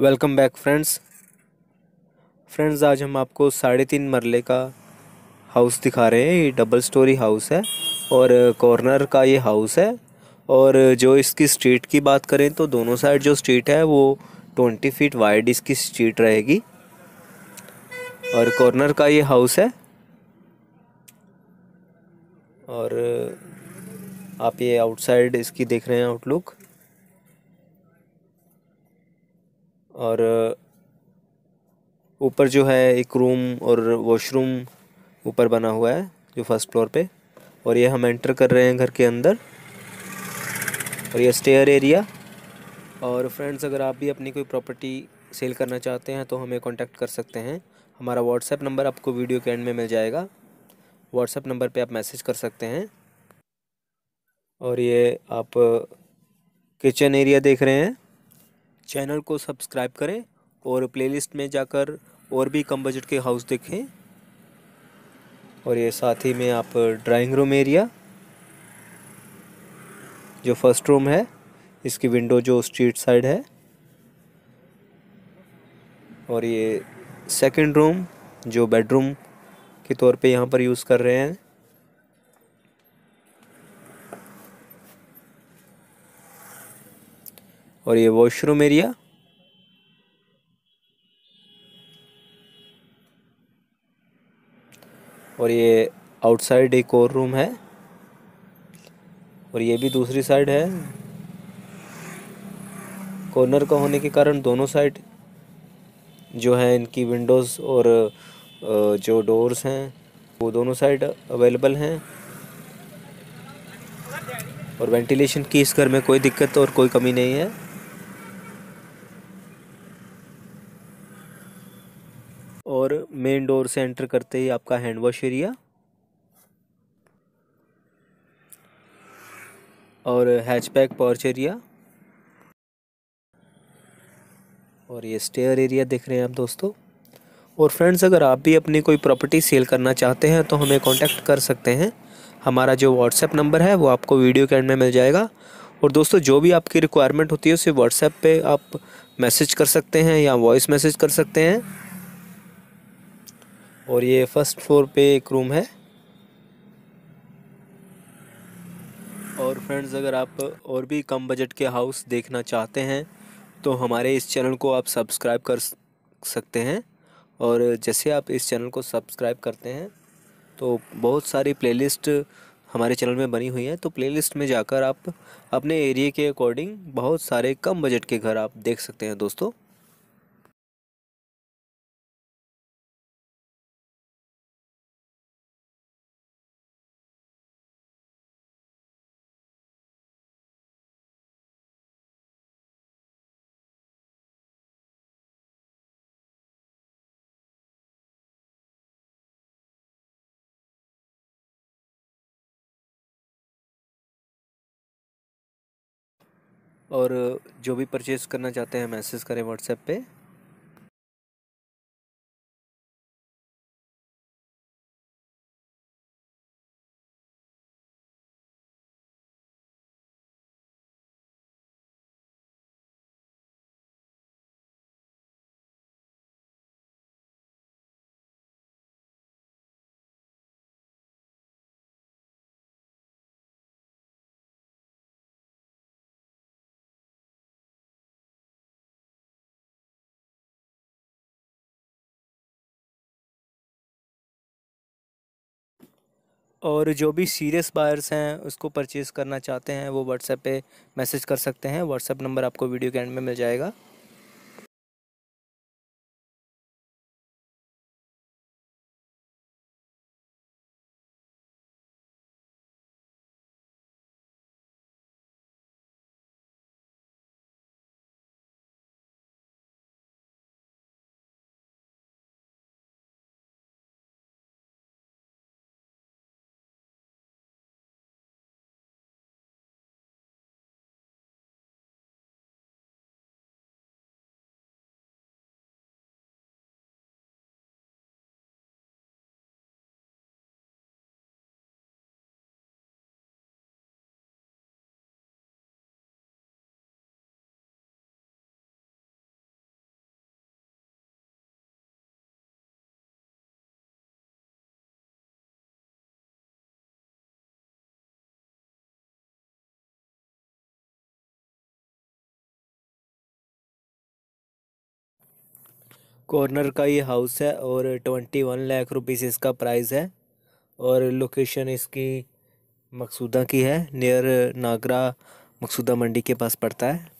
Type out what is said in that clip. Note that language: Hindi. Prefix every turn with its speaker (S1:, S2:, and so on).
S1: वेलकम बैक फ्रेंड्स फ्रेंड्स आज हम आपको साढ़े तीन मरले का हाउस दिखा रहे हैं ये डबल स्टोरी हाउस है और कॉर्नर का ये हाउस है और जो इसकी स्ट्रीट की बात करें तो दोनों साइड जो स्ट्रीट है वो ट्वेंटी फीट वाइड इसकी स्ट्रीट रहेगी और कॉर्नर का ये हाउस है और आप ये आउटसाइड इसकी देख रहे हैं आउटलुक और uh, ऊपर जो है एक रूम और वॉशरूम ऊपर बना हुआ है जो फर्स्ट फ्लोर पे और ये हम एंटर कर रहे हैं घर के अंदर और ये स्टेयर एरिया और फ्रेंड्स अगर आप भी अपनी कोई प्रॉपर्टी सेल करना चाहते हैं तो हमें कांटेक्ट कर सकते हैं हमारा व्हाट्सएप नंबर आपको वीडियो के एंड में मिल जाएगा व्हाट्सएप नंबर पे आप मैसेज कर सकते हैं और ये आप किचन uh, एरिया देख रहे हैं चैनल को सब्सक्राइब करें और प्लेलिस्ट में जाकर और भी कम बजट के हाउस देखें और ये साथ ही में आप ड्राइंग रूम एरिया जो फर्स्ट रूम है इसकी विंडो जो स्ट्रीट साइड है और ये सेकंड रूम जो बेडरूम के तौर पे यहाँ पर यूज़ कर रहे हैं और ये वॉशरूम एरिया और ये आउटसाइड एक और रूम है और ये भी दूसरी साइड है कॉर्नर का होने के कारण दोनों साइड जो है इनकी विंडोज़ और जो डोर्स हैं वो दोनों साइड अवेलेबल हैं और वेंटिलेशन की इस घर में कोई दिक्कत और कोई कमी नहीं है मेन डोर से एंटर करते ही आपका हैंड वॉश एरिया और हैचबैक पॉर्च एरिया और ये स्टेयर एरिया देख रहे हैं आप दोस्तों और फ्रेंड्स अगर आप भी अपनी कोई प्रॉपर्टी सेल करना चाहते हैं तो हमें कांटेक्ट कर सकते हैं हमारा जो व्हाट्सएप नंबर है वो आपको वीडियो के एंड में मिल जाएगा और दोस्तों जो भी आपकी रिक्वायरमेंट होती है उसे व्हाट्सएप पे आप मैसेज कर सकते हैं या वॉइस मैसेज कर सकते हैं और ये फर्स्ट फ्लोर पे एक रूम है और फ्रेंड्स अगर आप और भी कम बजट के हाउस देखना चाहते हैं तो हमारे इस चैनल को आप सब्सक्राइब कर सकते हैं और जैसे आप इस चैनल को सब्सक्राइब करते हैं तो बहुत सारी प्लेलिस्ट हमारे चैनल में बनी हुई है तो प्लेलिस्ट में जाकर आप अपने एरिया के अकॉर्डिंग
S2: बहुत सारे कम बजट के घर आप देख सकते हैं दोस्तों और जो भी परचेज़ करना चाहते हैं मैसेज करें व्हाट्सएप पे और
S1: जो भी सीरियस बायर्स हैं उसको परचेज़ करना चाहते हैं वो व्हाट्सएप पे मैसेज कर सकते हैं
S2: व्हाट्सएप नंबर आपको वीडियो के एंड में मिल जाएगा कॉर्नर का
S1: ये हाउस है और ट्वेंटी वन लाख रुपीज़ इसका प्राइस है और लोकेशन इसकी मकसूदा की है नियर नागरा मकसूदा मंडी के पास पड़ता
S2: है